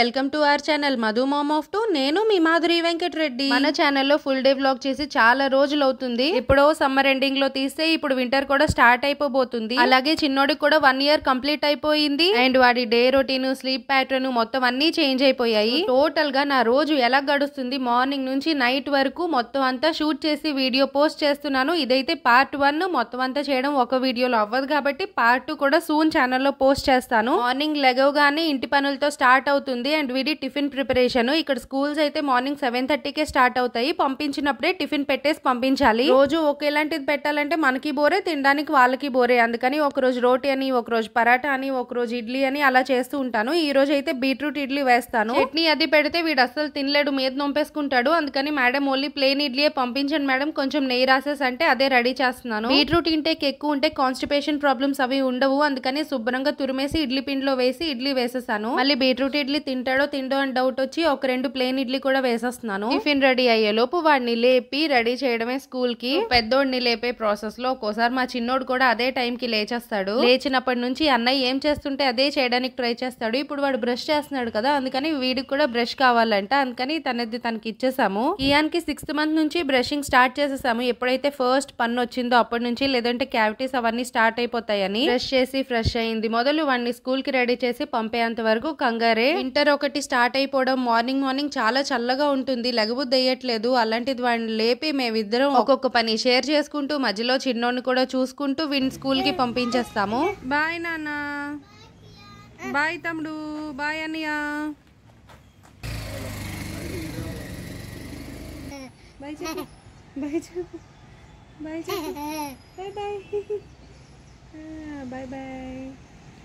welcome to our channel Madhu mom of two నేను మీ మాధురి వెంకటరెడ్డి మన ఛానల్లో ఫుల్ డే బ్లాగ్ చేసి చాలా రోజులు అవుతుంది ఇప్పుడు సమ్మర్ ఎండింగ్ లో తీస్తే ఇప్పుడు వింటర్ కూడా స్టార్ట్ అయిపోబోతుంది అలాగే చిన్నోడికి కూడా వన్ ఇయర్ కంప్లీట్ అయిపోయింది అండ్ వాడి డే రొటీన్ స్లీప్ ప్యాటర్న్ మొత్తం అన్ని చేంజ్ అయిపోయాయి టోటల్ గా నా రోజు ఎలా గడుస్తుంది మార్నింగ్ నుంచి నైట్ వరకు మొత్తం అంతా షూట్ చేసి వీడియో పోస్ట్ చేస్తున్నాను ఇదైతే పార్ట్ వన్ మొత్తం అంతా చేయడం ఒక వీడియోలో అవ్వదు కాబట్టి పార్ట్ టూ కూడా సూన్ ఛానల్లో పోస్ట్ చేస్తాను మార్నింగ్ లెగవగానే ఇంటి పనులతో స్టార్ట్ అవుతుంది ఇది అండ్ వీడి టిఫిన్ ప్రిపరేషన్ ఇక్కడ స్కూల్స్ అయితే మార్నింగ్ సెవెన్ థర్టీకే స్టార్ట్ అవుతాయి పంపించినప్పుడే టిఫిన్ పెట్టేసి పంపించాలి రోజు ఒకేలాంటిది పెట్టాలంటే మనకి బోరే తినడానికి వాళ్ళకి బోరే అందుకని ఒకరోజు రోటీ అని ఒకరోజు పరాటా అని ఒకరోజు ఇడ్లీ అని అలా చేస్తూ ఉంటాను ఈ రోజు అయితే బీట్రూట్ ఇడ్లీ వేస్తాను చట్నీ అది పెడితే వీడు అసలు తినలేడు మీద నొంపేసుకుంటాడు అందుకని మేడం ఓన్లీ ప్లేన్ ఇడ్లీయే పంపించండి మేడం కొంచెం నెయ్యి రాసేసి అంటే అదే రెడీ చేస్తున్నాను బీట్రూట్ ఇంటేక్ ఎక్కువ ఉంటే కాన్స్టిపేషన్ ప్రాబ్లమ్స్ అవి ఉండవు అందుకని శుభ్రంగా తురిమేసి ఇడ్లీ పిండిలో వేసి ఇడ్లీ వేసేసాను మళ్ళీ బీట్రూట్ ఇడ్లీ తిన తింటాడో తిండో అని డౌట్ వచ్చి ఒక రెండు ప్లేన్ ఇడ్లీ కూడా వేసేస్తున్నాను టిఫిన్ రెడీ అయ్యే లోపు వాడిని లేపి రెడీ చేయడమే స్కూల్ కి పెద్దోడిని లేపే ప్రాసెస్ లో ఒక్కోసారి మా చిన్నోడు కూడా అదే టైం కి లేచేస్తాడు లేచినప్పటి నుంచి అన్నయ్య ఏం చేస్తుంటే అదే చేయడానికి ట్రై చేస్తాడు ఇప్పుడు వాడు బ్రష్ చేస్తున్నాడు కదా అందుకని వీడికి కూడా బ్రష్ కావాలంట అందుకని తనది తనకి ఇచ్చేసాము ఇయాన్కి సిక్స్త్ మంత్ నుంచి బ్రషింగ్ స్టార్ట్ చేసేసాము ఎప్పుడైతే ఫస్ట్ పన్ను వచ్చిందో అప్పటి నుంచి లేదంటే క్యావిటీస్ అవన్నీ స్టార్ట్ అయిపోతాయని బ్రష్ చేసి ఫ్రెష్ అయింది మొదలు వాడిని స్కూల్ కి రెడీ చేసి పంపేంత వరకు కంగారే ఇంటర్ ఒకటి స్టార్ట్ అయిపోవడం మార్నింగ్ మార్నింగ్ చాలా చల్లగా ఉంటుంది లగబుద్ది అయ్యట్లేదు అలాంటిది వాడిని లేపి మేమిద్దరం ఒక్కొక్క పని షేర్ చేసుకుంటూ మధ్యలో చిన్నోడిని కూడా చూసుకుంటూ వీడిని స్కూల్కి పంపించేస్తాము బాయ్ నాన్న బాయ్ తమ్ముడు బాయ్ అన్నయ్య bye bye bye bye bye bye bye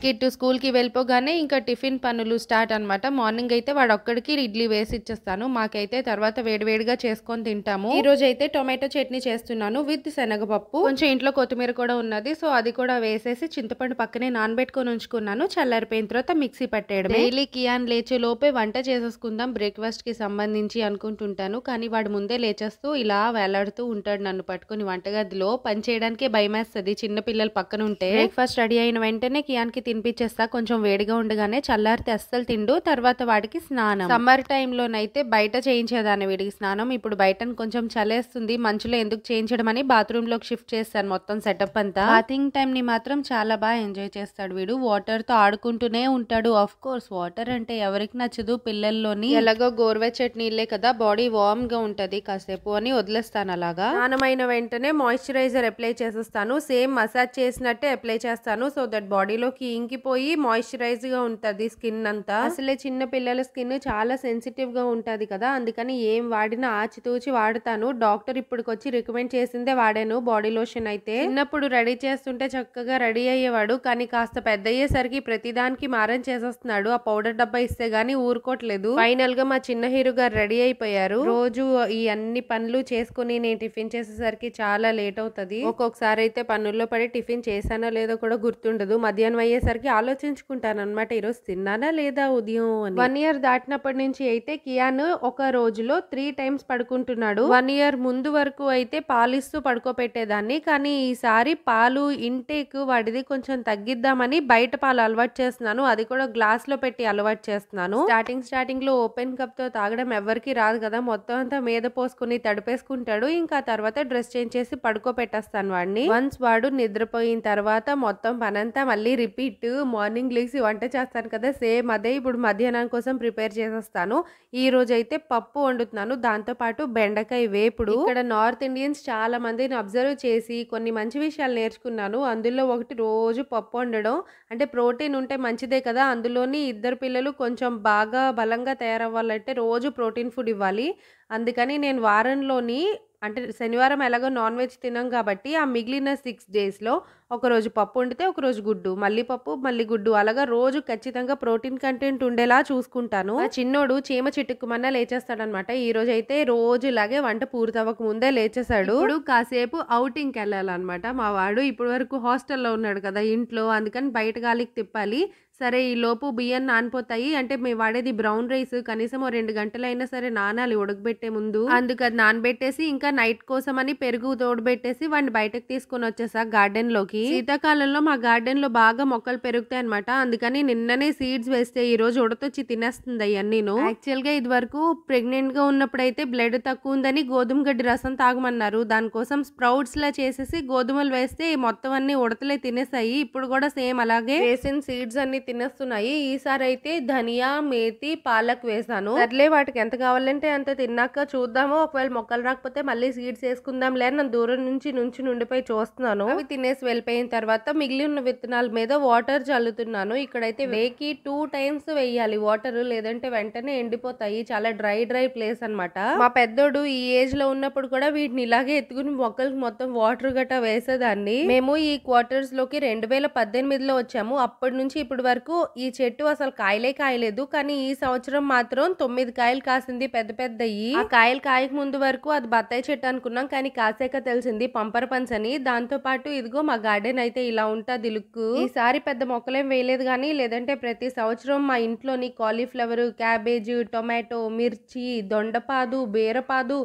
Kittu స్కూల్కి వెళ్ళిపోగానే ఇంకా టిఫిన్ పనులు స్టార్ట్ అనమాట మార్నింగ్ అయితే వాడు ఒక్కడికి ఇడ్లీ వేసి ఇచ్చేస్తాను మాకైతే తర్వాత వేడివేడిగా చేసుకొని తింటాము ఈ రోజు అయితే టొమాటో చట్నీ చేస్తున్నాను విత్ శనగపప్పు కొంచెం ఇంట్లో కొత్తిమీర కూడా ఉన్నది సో అది కూడా వేసేసి చింతపండు పక్కనే నానబెట్టుకొని ఉంచుకున్నాను చల్లారిపోయిన తర్వాత మిక్సీ పట్టేయడం డైలీ కియాన్ లేచే లోపే వంట చేసేసుకుందాం బ్రేక్ఫాస్ట్ కి సంబంధించి అనుకుంటుంటాను కానీ వాడు ముందే లేచేస్తూ ఇలా వేలాడుతూ ఉంటాడు నన్ను పట్టుకుని వంటగదిలో పని చేయడానికే భయమేస్తుంది చిన్న పిల్లలు పక్కన ఉంటే బ్రేక్ఫాస్ట్ రెడీ అయిన వెంటనే కియాన్ కి తినిపించేస్తా కొంచెం వేడిగా ఉండగానే చల్లారితే అస్సలు తిండు తర్వాత వాడికి స్నానం సమ్మర్ టైంలోనైతే బయట చేయించేదాన్ని వీడికి స్నానం ఇప్పుడు బయటను కొంచెం చలేస్తుంది మంచులో ఎందుకు చేయించడం అని బాత్రూమ్ లోకి షిఫ్ట్ చేస్తాను మొత్తం సెటప్ అంతా బాతింగ్ ని మాత్రం చాలా బాగా ఎంజాయ్ చేస్తాడు వీడు వాటర్ తో ఆడుకుంటూనే ఉంటాడు ఆఫ్ కోర్స్ వాటర్ అంటే ఎవరికి నచ్చదు పిల్లల్లోని ఎలాగో గోరువెచ్చటి నీళ్ళే కదా బాడీ వార్మ్ గా ఉంటది కాసేపు అని వదిలేస్తాను అలాగా స్నానమైన వెంటనే మాయిశ్చరైజర్ అప్లై చేసేస్తాను సేమ్ మసాజ్ చేసినట్టే అప్లై చేస్తాను సో దట్ బాడీలోకి ఇంకిపోయి మాయిశ్చరైజ్ గా ఉంటుంది స్కిన్ అంతా అసలే చిన్న పిల్లల స్కిన్ చాలా సెన్సిటివ్ గా ఉంటుంది కదా అందుకని ఏం వాడినా ఆచితూచి వాడతాను డాక్టర్ ఇప్పటికొచ్చి రికమెండ్ చేసిందే వాడాను బాడీ లోషన్ అయితే చిన్నప్పుడు రెడీ చేస్తుంటే చక్కగా రెడీ అయ్యేవాడు కానీ కాస్త పెద్ద అయ్యేసరికి ప్రతిదానికి మారం చేసేస్తున్నాడు ఆ పౌడర్ డబ్బా ఇస్తే గాని ఊరుకోవట్లేదు ఫైనల్ గా మా చిన్న హీరో గారు రెడీ అయిపోయారు రోజు ఈ అన్ని పనులు చేసుకుని నేను టిఫిన్ చేసేసరికి చాలా లేట్ అవుతుంది ఒక్కొక్కసారి అయితే పనుల్లో పడి టిఫిన్ చేశానో లేదో కూడా గుర్తుండదు మధ్యాహ్నం అయ్యే వచ్చేసరికి ఆలోచించుకుంటాను అనమాట ఈరోజు తిన్నానా లేదా ఉదయం అని వన్ ఇయర్ దాటినప్పటి నుంచి అయితే కియాన్ ఒక రోజులో త్రీ టైమ్స్ పడుకుంటున్నాడు వన్ ఇయర్ ముందు వరకు అయితే పాలిస్తూ పడుకోపెట్టేదాన్ని కానీ ఈసారి పాలు ఇంటేక్ వాడిది కొంచెం తగ్గిద్దామని బయట పాలు అలవాటు చేస్తున్నాను అది కూడా గ్లాస్ లో పెట్టి అలవాటు చేస్తున్నాను స్టార్టింగ్ స్టార్టింగ్ లో ఓపెన్ కప్ తో తాగడం ఎవరికి రాదు కదా మొత్తం అంతా మీద పోసుకుని తడిపేసుకుంటాడు ఇంకా తర్వాత డ్రెస్ చేంజ్ చేసి పడుకోపెట్టేస్తాను వాడిని వన్స్ వాడు నిద్రపోయిన తర్వాత మొత్తం పనంతా మళ్ళీ రిపీట్ నైట్ మార్నింగ్ లేచి వంట చేస్తాను కదా సేమ్ అదే ఇప్పుడు మధ్యాహ్నం కోసం ప్రిపేర్ చేసేస్తాను ఈ రోజు అయితే పప్పు వండుతున్నాను దాంతోపాటు బెండకాయ వేపుడు ఇక్కడ నార్త్ ఇండియన్స్ చాలా మందిని అబ్జర్వ్ చేసి కొన్ని మంచి విషయాలు నేర్చుకున్నాను అందులో ఒకటి రోజు పప్పు వండడం అంటే ప్రోటీన్ ఉంటే మంచిదే కదా అందులోని ఇద్దరు పిల్లలు కొంచెం బాగా బలంగా తయారవ్వాలంటే రోజు ప్రోటీన్ ఫుడ్ ఇవ్వాలి అందుకని నేను వారంలోని అంటే శనివారం ఎలాగో నాన్ వెజ్ తినాం కాబట్టి ఆ మిగిలిన సిక్స్ డేస్లో ఒకరోజు పప్పు వండితే ఒకరోజు గుడ్డు మళ్ళీ పప్పు మళ్ళీ గుడ్డు అలాగా రోజు ఖచ్చితంగా ప్రోటీన్ కంటెంట్ ఉండేలా చూసుకుంటాను ఆ చిన్నోడు చీమ చిట్టుకుమన్నా లేచేస్తాడనమాట ఈ రోజు అయితే రోజులాగే వంట పూర్తవ్వక ముందే లేచేసాడు ఇప్పుడు కాసేపు అవుటింగ్కి వెళ్ళాలన్నమాట మా వాడు ఇప్పటి వరకు హాస్టల్లో ఉన్నాడు కదా ఇంట్లో అందుకని బయట గాలికి తిప్పాలి సరే ఈ లోపు బియ్యం నానిపోతాయి అంటే మేము వాడేది బ్రౌన్ రైస్ కనీసం ఓ రెండు గంటలైనా సరే నానాలి ఉడకబెట్టే ముందు అందుకు అది నానబెట్టేసి ఇంకా నైట్ కోసం అని పెరుగు తోడబెట్టేసి వాడిని బయటకు తీసుకొని వచ్చేసా గార్డెన్ లోకి శీతాకాలంలో మా గార్డెన్ లో బాగా మొక్కలు పెరుగుతాయి అనమాట అందుకని నిన్ననే సీడ్స్ వేస్తే ఈ రోజు ఉడతొచ్చి తినేస్తుంది నేను యాక్చువల్ గా ఇది వరకు ప్రెగ్నెంట్ గా ఉన్నప్పుడైతే బ్లడ్ తక్కువ ఉందని గోధుమ గడ్డి రసం తాగమన్నారు దానికోసం స్ప్రౌట్స్ లా చేసేసి గోధుమలు వేస్తే మొత్తం అన్ని ఉడతలే తినేసాయి ఇప్పుడు కూడా సేమ్ అలాగే వేసిన సీడ్స్ అన్ని తినేస్తున్నాయి ఈసారి అయితే ధనియా మేతి పాలక్ వేసాను సర్లే వాటికి ఎంత కావాలంటే అంత తిన్నాక చూద్దాము ఒకవేళ మొక్కలు రాకపోతే మళ్ళీ సీడ్స్ వేసుకుందాం లేని నన్ను దూరం నుంచి నుంచి నుండిపోయి చూస్తున్నాను అవి తినేసి వెళ్ళిపోయిన తర్వాత మిగిలిన విత్తనాల మీద వాటర్ చల్లుతున్నాను ఇక్కడైతే వేకి టూ టైమ్స్ వేయాలి వాటర్ లేదంటే వెంటనే ఎండిపోతాయి చాలా డ్రై డ్రై ప్లేస్ అనమాట మా పెద్దోడు ఈ ఏజ్ లో ఉన్నప్పుడు కూడా వీటిని ఇలాగే ఎత్తుకుని మొక్కలకు మొత్తం వాటర్ గట్రా వేసేదాన్ని మేము ఈ క్వార్టర్స్ లోకి రెండు వేల పద్దెనిమిదిలో వచ్చాము అప్పటి నుంచి ఇప్పటి వరకు వరకు ఈ చెట్టు అసలు కాయలే కాయలేదు కానీ ఈ సంవత్సరం మాత్రం తొమ్మిది కాయలు కాసింది పెద్ద పెద్దయి కాయలు కాయక ముందు వరకు అది బత్తాయి చెట్టు అనుకున్నాం కానీ కాసాక తెలిసింది పంపర్ పంచ్ అని దాంతో పాటు ఇదిగో మా గార్డెన్ అయితే ఇలా ఉంటుంది లుక్ ఈసారి పెద్ద మొక్కలేం వేయలేదు కానీ లేదంటే ప్రతి సంవత్సరం మా ఇంట్లోని కాలీఫ్లవర్ క్యాబేజ్ టొమాటో మిర్చి దొండపాదు బీరపాదు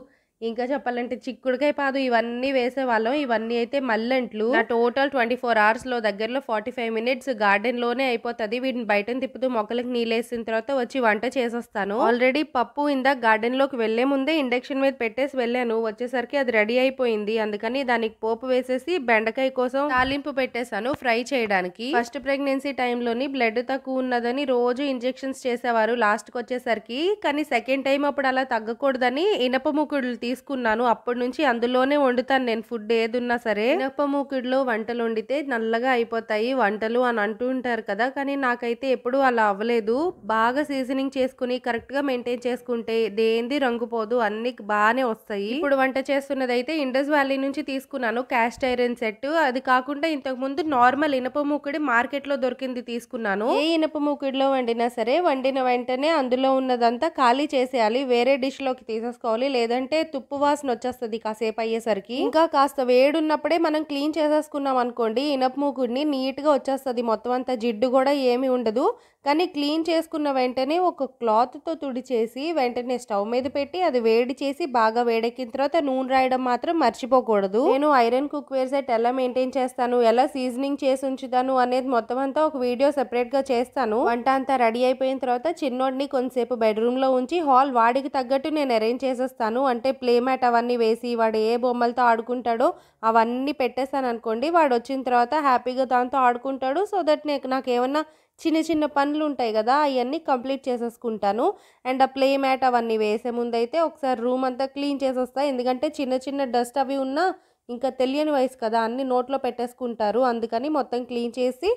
ఇంకా చెప్పాలంటే చిక్కుడుకాయ పాదు ఇవన్నీ వేసేవాళ్ళం ఇవన్నీ అయితే మల్లెంట్లు నా టోటల్ ట్వంటీ ఫోర్ అవర్స్ లో దగ్గరలో ఫార్టీ ఫైవ్ మినిట్స్ గార్డెన్ లోనే అయిపోతుంది వీటిని బయట తిప్పుతూ మొక్కలకు నీళ్ళేసిన తర్వాత వచ్చి వంట చేసేస్తాను ఆల్రెడీ పప్పు ఇందాక లోకి వెళ్లే ముందే ఇండక్షన్ మీద పెట్టేసి వెళ్ళాను వచ్చేసరికి అది రెడీ అయిపోయింది అందుకని దానికి పోపు వేసేసి బెండకాయ కోసం తాలింపు పెట్టేశాను ఫ్రై చేయడానికి ఫస్ట్ ప్రెగ్నెన్సీ టైంలోని బ్లడ్ తక్కువ ఉన్నదని రోజు ఇంజెక్షన్స్ చేసేవారు లాస్ట్ కి వచ్చేసరికి కానీ సెకండ్ టైం అప్పుడు అలా తగ్గకూడదని ఇనప ముకుడులు తీసుకున్నాను అప్పటి నుంచి అందులోనే వండుతాను నేను ఫుడ్ ఏదున్నా సరే మినపమూకుడులో వంటలు వండితే నల్లగా అయిపోతాయి వంటలు అని అంటూ ఉంటారు కదా కానీ నాకైతే ఎప్పుడూ అలా అవ్వలేదు బాగా సీజనింగ్ చేసుకుని కరెక్ట్గా మెయింటైన్ చేసుకుంటే దేంది రంగుపోదు అన్ని బాగానే వస్తాయి ఇప్పుడు వంట చేస్తున్నది అయితే ఇండస్ వ్యాలీ నుంచి తీసుకున్నాను క్యాస్ట్ ఐరన్ సెట్ అది కాకుండా ఇంతకు ముందు నార్మల్ ఇనప మూకుడి మార్కెట్ లో దొరికింది తీసుకున్నాను ఏ ఇనప మూకుడిలో వండినా సరే వండిన వెంటనే అందులో ఉన్నదంతా ఖాళీ చేసేయాలి వేరే డిష్ లోకి తీసేసుకోవాలి లేదంటే తుప్పు వాసన వచ్చేస్తుంది కాసేపు అయ్యేసరికి ఇంకా కాస్త వేడున్నప్పుడే మనం క్లీన్ చేసేసుకున్నాం అనుకోండి ఇనప మూకుడిని నీట్గా వచ్చేస్తుంది మొత్తం అంతా జిడ్డు కూడా ఏమీ ఉండదు కానీ క్లీన్ చేసుకున్న వెంటనే ఒక క్లాత్తో తుడిచేసి వెంటనే స్టవ్ మీద పెట్టి అది వేడి చేసి బాగా వేడెక్కిన తర్వాత నూనె రాయడం మాత్రం మర్చిపోకూడదు నేను ఐరన్ కుక్ వేర్ సెట్ ఎలా మెయింటైన్ చేస్తాను ఎలా సీజనింగ్ చేసి ఉంచుతాను అనేది మొత్తం అంతా ఒక వీడియో సెపరేట్గా చేస్తాను వంట అంతా రెడీ అయిపోయిన తర్వాత చిన్నోడిని కొంతసేపు బెడ్రూమ్లో ఉంచి హాల్ వాడికి తగ్గట్టు నేను అరేంజ్ చేసేస్తాను అంటే ప్లే ప్లేమ్యాట్ అవన్నీ వేసి వాడు ఏ బొమ్మలతో ఆడుకుంటాడో అవన్నీ పెట్టేస్తాను అనుకోండి వాడు వచ్చిన తర్వాత హ్యాపీగా దాంతో ఆడుకుంటాడు సో దట్ నేను నాకు ఏమన్నా చిన్న చిన్న పనులు ఉంటాయి కదా అవన్నీ కంప్లీట్ చేసేసుకుంటాను అండ్ ఆ ప్లే మ్యాట్ అవన్నీ వేసే ముందైతే ఒకసారి రూమ్ అంతా క్లీన్ చేసేస్తా ఎందుకంటే చిన్న చిన్న డస్ట్ అవి ఉన్నా ఇంకా తెలియని వయసు కదా అన్ని నోట్లో పెట్టేసుకుంటారు అందుకని మొత్తం క్లీన్ చేసి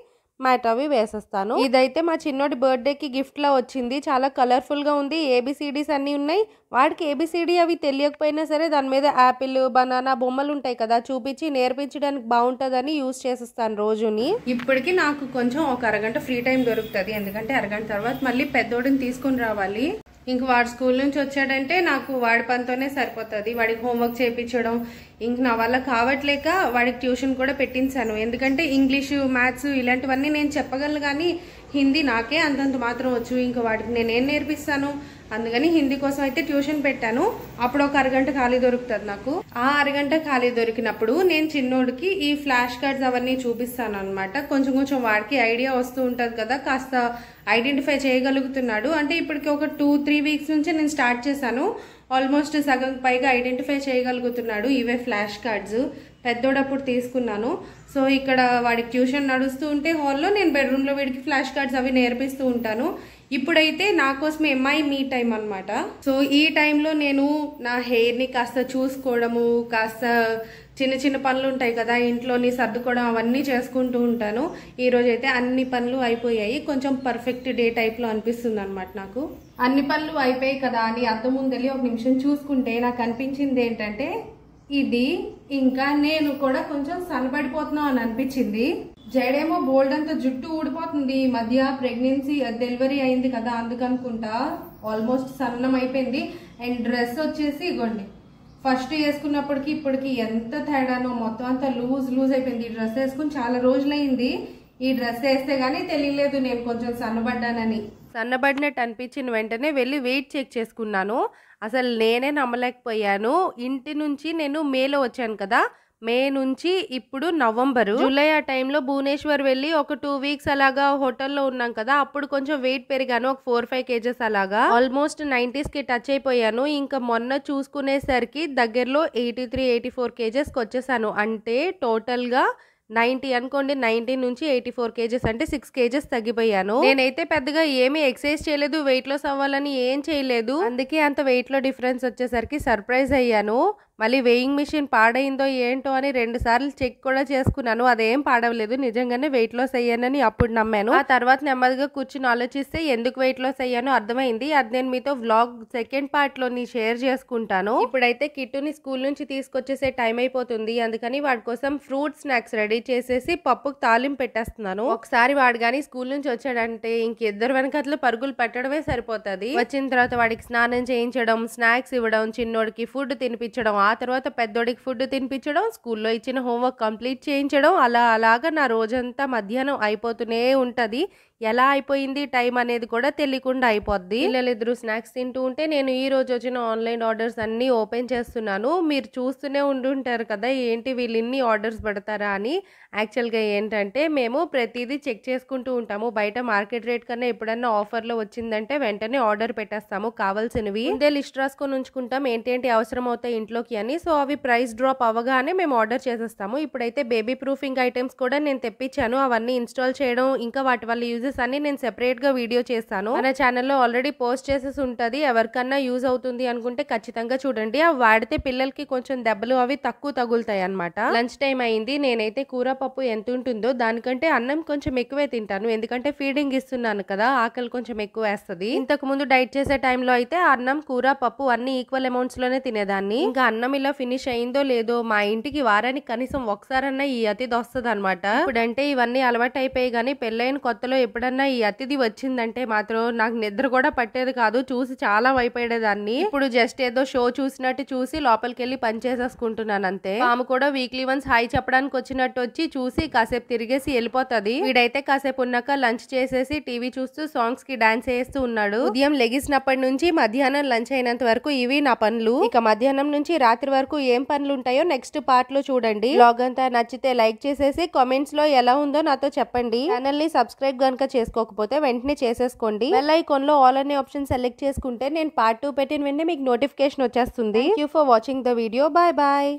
మ్యాట్ అవి వేసేస్తాను ఇదైతే మా చిన్నోడి బర్త్డేకి గిఫ్ట్లా వచ్చింది చాలా కలర్ఫుల్గా ఉంది ఏబిసిడీస్ అన్నీ ఉన్నాయి వాడికి ఏబిసిడీ అవి తెలియకపోయినా సరే దాని మీద యాపిల్ బనానా బొమ్మలు ఉంటాయి కదా చూపించి నేర్పించడానికి బాగుంటుందని యూజ్ చేసేస్తాను రోజుని ఇప్పటికి నాకు కొంచెం ఒక అరగంట ఫ్రీ టైం దొరుకుతుంది ఎందుకంటే అరగంట తర్వాత మళ్ళీ పెద్దోడిని తీసుకుని రావాలి ఇంక వాడు స్కూల్ నుంచి వచ్చాడంటే నాకు వాడి పనితోనే సరిపోతుంది వాడికి హోంవర్క్ చేయించడం ఇంక నా వల్ల కావట్లేక వాడికి ట్యూషన్ కూడా పెట్టించాను ఎందుకంటే ఇంగ్లీషు మ్యాథ్స్ ఇలాంటివన్నీ నేను చెప్పగలను కానీ హిందీ నాకే అంతంత మాత్రం వచ్చు ఇంకా వాడికి నేనేం నేర్పిస్తాను అందుకని హిందీ కోసం అయితే ట్యూషన్ పెట్టాను అప్పుడు ఒక అరగంట ఖాళీ దొరుకుతుంది నాకు ఆ అరగంట ఖాళీ దొరికినప్పుడు నేను చిన్నోడికి ఈ ఫ్లాష్ కార్డ్స్ అవన్నీ చూపిస్తాను అనమాట కొంచెం కొంచెం వాడికి ఐడియా వస్తూ ఉంటుంది కదా కాస్త ఐడెంటిఫై చేయగలుగుతున్నాడు అంటే ఇప్పటికి ఒక టూ త్రీ వీక్స్ నుంచి నేను స్టార్ట్ చేశాను ఆల్మోస్ట్ సగం పైగా ఐడెంటిఫై చేయగలుగుతున్నాడు ఇవే ఫ్లాష్ కార్డ్స్ పెద్దోడప్పుడు తీసుకున్నాను సో ఇక్కడ వాడికి ట్యూషన్ నడుస్తూ ఉంటే హాల్లో నేను బెడ్రూమ్లో వీడికి ఫ్లాష్ కార్డ్స్ అవి నేర్పిస్తూ ఉంటాను ఇప్పుడైతే నా కోసం ఎంఐ మీ టైం అనమాట సో ఈ టైంలో నేను నా హెయిర్ని కాస్త చూసుకోవడము కాస్త చిన్న చిన్న పనులు ఉంటాయి కదా ఇంట్లోని సర్దుకోవడం అవన్నీ చేసుకుంటూ ఉంటాను ఈరోజు అయితే అన్ని పనులు అయిపోయాయి కొంచెం పర్ఫెక్ట్ డే టైప్లో అనిపిస్తుంది అనమాట నాకు అన్ని పనులు అయిపోయాయి కదా అని అర్థం ముందలి ఒక నిమిషం చూసుకుంటే నాకు అనిపించింది ఏంటంటే ఇది ఇంకా నేను కూడా కొంచెం సన్నబడిపోతున్నాం అని అనిపించింది జడేమో బోల్డ్ అంత జుట్టు ఊడిపోతుంది ఈ మధ్య ప్రెగ్నెన్సీ డెలివరీ అయింది కదా అందుకనుకుంటా ఆల్మోస్ట్ సన్నం అయిపోయింది అండ్ డ్రెస్ వచ్చేసి ఇగోండి ఫస్ట్ వేసుకున్నప్పటికి ఇప్పటికి ఎంత తేడానో మొత్తం అంతా లూజ్ లూజ్ అయిపోయింది ఈ డ్రెస్ వేసుకుని చాలా రోజులైంది ఈ డ్రెస్ వేస్తే గానీ తెలియలేదు నేను కొంచెం సన్నబడ్డానని సన్నబడినట్టు అనిపించిన వెంటనే వెళ్ళి వెయిట్ చెక్ చేసుకున్నాను అసలు నేనే నమ్మలేకపోయాను ఇంటి నుంచి నేను మేలో వచ్చాను కదా మే నుంచి ఇప్పుడు నవంబర్ జూలై ఆ టైంలో భువనేశ్వర్ వెళ్ళి ఒక టూ వీక్స్ అలాగా హోటల్లో ఉన్నాం కదా అప్పుడు కొంచెం వెయిట్ పెరిగాను ఒక ఫోర్ ఫైవ్ కేజెస్ అలాగా ఆల్మోస్ట్ నైన్టీస్ కి టచ్ అయిపోయాను ఇంకా మొన్న చూసుకునేసరికి దగ్గరలో ఎయిటీ త్రీ ఎయిటీ ఫోర్ కేజెస్కి వచ్చేసాను అంటే టోటల్గా నైన్టీ అనుకోండి నైన్టీ నుంచి ఎయిటీ ఫోర్ కేజెస్ అంటే సిక్స్ కేజెస్ తగ్గిపోయాను నేనైతే పెద్దగా ఏమి ఎక్సర్సైజ్ చేయలేదు వెయిట్ లాస్ అవ్వాలని ఏం చేయలేదు అందుకే అంత వెయిట్ లో డిఫరెన్స్ వచ్చేసరికి సర్ప్రైజ్ అయ్యాను మళ్ళీ వెయింగ్ మిషన్ పాడైందో ఏంటో అని రెండుసార్లు చెక్ కూడా చేసుకున్నాను అదేం పాడవలేదు నిజంగానే వెయిట్ లాస్ అయ్యానని అప్పుడు నమ్మాను ఆ తర్వాత నెమ్మదిగా కూర్చుని ఆలోచిస్తే ఎందుకు వెయిట్ లాస్ అయ్యానో అర్థమైంది అది నేను మీతో వ్లాగ్ సెకండ్ పార్ట్ లో షేర్ చేసుకుంటాను ఇప్పుడైతే కిట్టుని స్కూల్ నుంచి తీసుకొచ్చేసే టైం అయిపోతుంది అందుకని వాడి కోసం ఫ్రూట్ స్నాక్స్ రెడీ చేసేసి పప్పుకు తాలింపు పెట్టేస్తున్నాను ఒకసారి వాడు కానీ స్కూల్ నుంచి వచ్చాడంటే ఇంకిద్దరు వెనకట్లు పరుగులు పెట్టడమే సరిపోతుంది వచ్చిన తర్వాత వాడికి స్నానం చేయించడం స్నాక్స్ ఇవ్వడం చిన్నోడికి ఫుడ్ తినిపించడం ఆ తర్వాత పెద్దోడికి ఫుడ్ తినిపించడం స్కూల్లో ఇచ్చిన హోంవర్క్ కంప్లీట్ చేయించడం అలా అలాగా నా రోజంతా మధ్యాహ్నం అయిపోతూనే ఉంటుంది ఎలా అయిపోయింది టైం అనేది కూడా తెలియకుండా అయిపోద్ది పిల్లలిద్దరు స్నాక్స్ తింటూ ఉంటే నేను ఈ రోజు వచ్చిన ఆన్లైన్ ఆర్డర్స్ అన్నీ ఓపెన్ చేస్తున్నాను మీరు చూస్తూనే ఉండుంటారు కదా ఏంటి వీళ్ళు ఇన్ని ఆర్డర్స్ పెడతారా అని యాక్చువల్గా ఏంటంటే మేము ప్రతిదీ చెక్ చేసుకుంటూ ఉంటాము బయట మార్కెట్ రేట్ కన్నా ఎప్పుడన్నా ఆఫర్లో వచ్చిందంటే వెంటనే ఆర్డర్ పెట్టేస్తాము కావాల్సినవి ఇదే లిస్ట్ రాసుకొని ఉంచుకుంటాం ఏంటేంటి అవసరం అవుతాయి ఇంట్లోకి అని సో అవి ప్రైస్ డ్రాప్ అవ్వగానే మేము ఆర్డర్ చేసేస్తాము ఇప్పుడైతే బేబీ ప్రూఫింగ్ ఐటమ్స్ కూడా నేను తెప్పించాను అవన్నీ ఇన్స్టాల్ చేయడం ఇంకా వాటి వల్ల యూజెస్ ప్రాసెస్ అన్ని నేను సెపరేట్గా వీడియో చేస్తాను మన ఛానల్లో ఆల్రెడీ పోస్ట్ చేసేసి ఉంటుంది ఎవరికన్నా యూజ్ అవుతుంది అనుకుంటే ఖచ్చితంగా చూడండి అవి వాడితే పిల్లలకి కొంచెం దెబ్బలు అవి తక్కువ తగులుతాయి అనమాట లంచ్ టైం అయింది నేనైతే కూర పప్పు ఎంత ఉంటుందో దానికంటే అన్నం కొంచెం ఎక్కువే తింటాను ఎందుకంటే ఫీడింగ్ ఇస్తున్నాను కదా ఆకలి కొంచెం ఎక్కువ వేస్తుంది ఇంతకు ముందు డైట్ చేసే టైంలో అయితే అన్నం కూర పప్పు అన్ని ఈక్వల్ అమౌంట్స్ లోనే తినేదాన్ని ఇంకా అన్నం ఇలా ఫినిష్ అయిందో లేదో మా ఇంటికి వారానికి కనీసం ఒకసారన్నా ఈ అతిథి వస్తుంది అనమాట ఇప్పుడంటే ఇవన్నీ అలవాటు అయిపోయి కానీ పెళ్ళైన కొత్తలో ఎప్పుడన్నా ఈ అతిథి వచ్చిందంటే మాత్రం నాకు నిద్ర కూడా పట్టేది కాదు చూసి చాలా భయపడేదాన్ని ఇప్పుడు జస్ట్ ఏదో షో చూసినట్టు చూసి లోపలికి వెళ్ళి పనిచేసేసుకుంటున్నాను అంతే ఆమె కూడా వీక్లీ వన్స్ హాయ్ చెప్పడానికి వచ్చినట్టు వచ్చి చూసి కాసేపు తిరిగేసి వెళ్ళిపోతుంది వీడైతే కాసేపు ఉన్నాక లంచ్ చేసేసి టీవీ చూస్తూ సాంగ్స్ కి డాన్స్ చేస్తూ ఉన్నాడు ఉదయం లెగిసినప్పటి నుంచి మధ్యాహ్నం లంచ్ అయినంత వరకు ఇవి నా పనులు ఇక మధ్యాహ్నం నుంచి రాత్రి వరకు ఏం పనులు ఉంటాయో నెక్స్ట్ పార్ట్ లో చూడండి బ్లాగ్ అంతా నచ్చితే లైక్ చేసేసి కామెంట్స్ లో ఎలా ఉందో నాతో చెప్పండి ఛానల్ ని సబ్స్క్రైబ్ కనుక ఇంకా చేసుకోకపోతే వెంటనే చేసేసుకోండి బెల్ ఐకాన్ లో ఆల్ అనే ఆప్షన్ సెలెక్ట్ చేసుకుంటే నేను పార్ట్ టూ పెట్టిన వెంటనే మీకు నోటిఫికేషన్ వచ్చేస్తుంది you for watching the video bye bye